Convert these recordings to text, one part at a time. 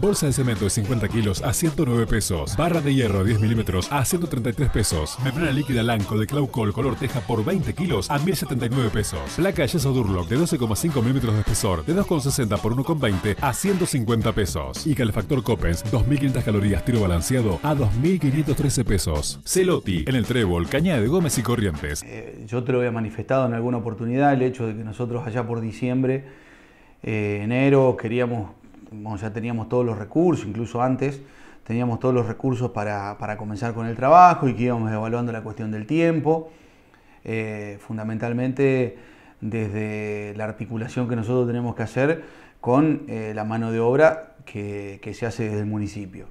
Bolsa de cemento de 50 kilos a 109 pesos. Barra de hierro de 10 milímetros a 133 pesos. Membrana líquida blanco de Claucol color teja por 20 kilos a 1079 pesos. Placa de yeso Durlock de 12,5 milímetros de espesor de 2,60 por 1,20 a 150 pesos. Y calefactor Copens 2.500 calorías tiro balanceado a 2.513 pesos. Celoti en el Trébol, caña de Gómez y Corrientes. Eh, yo te lo había manifestado en alguna oportunidad el hecho de que nosotros allá por diciembre, eh, enero, queríamos bueno, ya teníamos todos los recursos, incluso antes teníamos todos los recursos para, comenzar con el trabajo y que íbamos evaluando la cuestión del tiempo. Eh, fundamentalmente desde la articulación que nosotros tenemos que hacer con eh, la mano de obra que, se hace desde el municipio.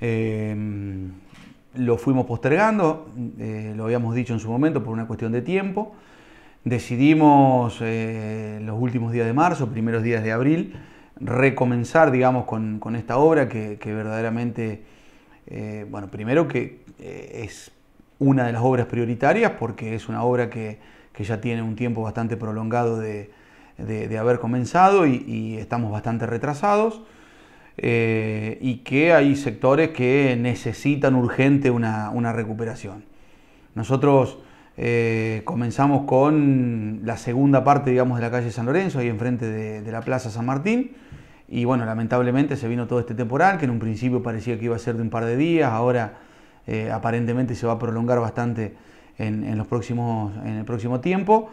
Em, lo fuimos postergando, eh, lo habíamos dicho en su momento por una cuestión de tiempo. Decidimos los últimos días de marzo, primeros días de abril, recomenzar, digamos, con, esta obra que, verdaderamente, eh, bueno, primero que eh, es una de las obras prioritarias porque es una obra que, ya tiene un tiempo bastante prolongado de, haber comenzado y, estamos bastante retrasados eh, y que hay sectores que necesitan urgente una, una recuperación. Nosotros eh, comenzamos con la segunda parte, digamos, de la calle San Lorenzo, ahí enfrente de, la Plaza San Martín. Y bueno, lamentablemente se vino todo este temporal, que en un principio parecía que iba a ser de un par de días, ahora eh, aparentemente se va a prolongar bastante en, los próximos, en el próximo tiempo.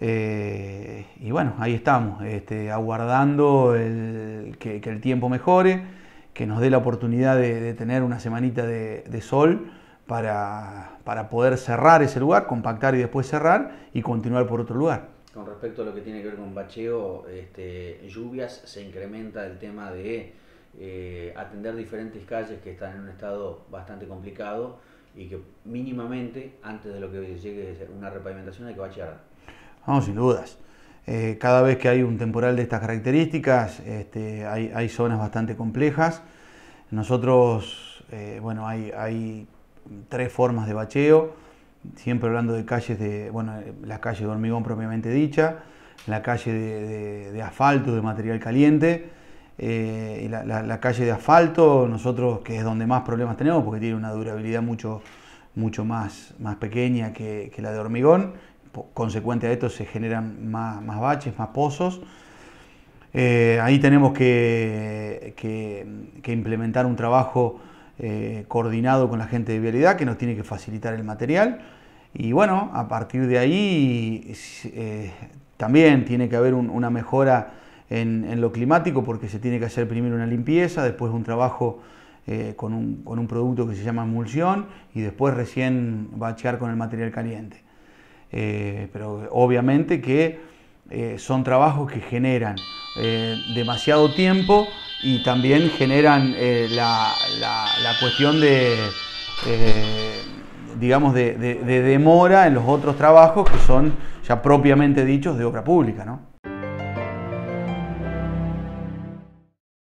Eh, y bueno, ahí estamos, este, aguardando que, el tiempo mejore, que nos dé la oportunidad de, tener una semanita de sol para, poder cerrar ese lugar, compactar y después cerrar y continuar por otro lugar. Con respecto a lo que tiene que ver con bacheo, este, lluvias, se incrementa el tema de eh, atender diferentes calles que están en un estado bastante complicado y que mínimamente, antes de lo que llegue ser una repavimentación, hay que bachear. Vamos, sin dudas. Eh, cada vez que hay un temporal de estas características, este, hay, zonas bastante complejas. Nosotros, eh, bueno, hay, hay tres formas de bacheo, siempre hablando de calles de, bueno, eh, la calle de hormigón propiamente dicha, la calle de, asfalto, de material caliente, eh, la, calle de asfalto, nosotros que es donde más problemas tenemos, porque tiene una durabilidad mucho, mucho más, más pequeña que, la de hormigón, consecuente a esto se generan más, baches, más pozos. Eh, ahí tenemos que, que implementar un trabajo eh, coordinado con la gente de Vialidad que nos tiene que facilitar el material. Y bueno, a partir de ahí eh, también tiene que haber una mejora en, lo climático porque se tiene que hacer primero una limpieza, después un trabajo eh, con, un, con, un, producto que se llama emulsión y después recién bachear con el material caliente. pero obviamente que son trabajos que generan demasiado tiempo y también generan eh, la, la, cuestión de, eh, digamos, de, demora en los otros trabajos que son ya propiamente dichos de obra pública, ¿no?